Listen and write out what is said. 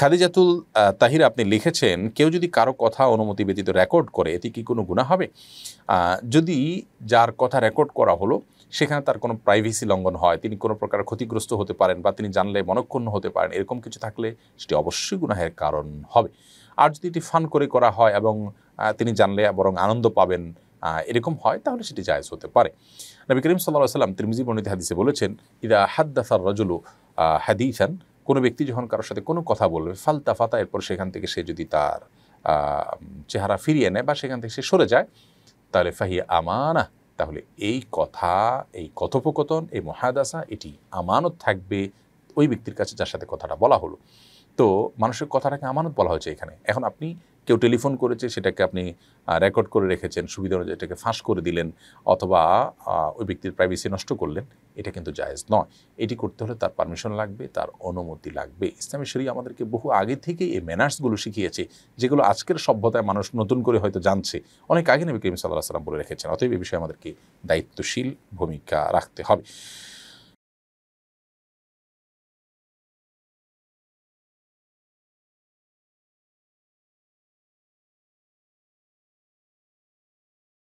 খাদিজাতুল তাহির আপনি লিখেছেন কেউ যদি কারো কথা অনুমতি ব্যতীত রেকর্ড করে এতে কি কোনো গুণা হবে যদি যার কথা রেকর্ড করা হলো সেখানে তার কোনো প্রাইভেসি লঙ্ঘন হয় তিনি কোনো প্রকার ক্ষতিগ্রস্ত হতে পারেন বা তিনি জানলে মনক্ষুণ্ণ হতে পারেন এরকম কিছু থাকলে সেটি অবশ্যই গুনাহের কারণ হবে আর যদি এটি ফান করে করা হয় এবং তিনি জানলে বরং আনন্দ পাবেন এরকম হয় তাহলে সেটি জায়জ হতে পারে নবী করিম সাল্লাহ সাল্লাম তিরমিজি বর্ণিত হাদিসে বলেছেন ইদা হাদ্দাসার রজুলু হাদিসান কোনো ব্যক্তি যখন কারোর সাথে কোনো কথা বলবে ফালতা ফাতা এরপর সেখান থেকে সে যদি তার চেহারা ফিরিয়ে নেয় বা সেখান থেকে সে সরে যায় তাহলে ফাহিয়া আমানা তাহলে এই কথা এই কথোপকথন এই মহাদাসা এটি আমানত থাকবে ওই ব্যক্তির কাছে যার সাথে কথাটা বলা হলো তো মানুষের কথাটাকে আমানত বলা হয়েছে এখানে এখন আপনি কেউ টেলিফোন করেছে সেটাকে আপনি রেকর্ড করে রেখেছেন সুবিধা অনুযায়ী এটাকে ফাঁস করে দিলেন অথবা ওই ব্যক্তির প্রাইভেসি নষ্ট করলেন এটা কিন্তু জায়েজ নয় এটি করতে হলে তার পারমিশন লাগবে তার অনুমতি লাগবে ইসলামী শরী আমাদেরকে বহু আগে থেকে এই ম্যানার্সগুলো শিখিয়েছে যেগুলো আজকের সভ্যতায় মানুষ নতুন করে হয়তো জানছে অনেক আগে নবী করিম সাল্লাহ সাল্লাম বলে রেখেছেন অতএব এ বিষয়ে আমাদেরকে দায়িত্বশীল ভূমিকা রাখতে হবে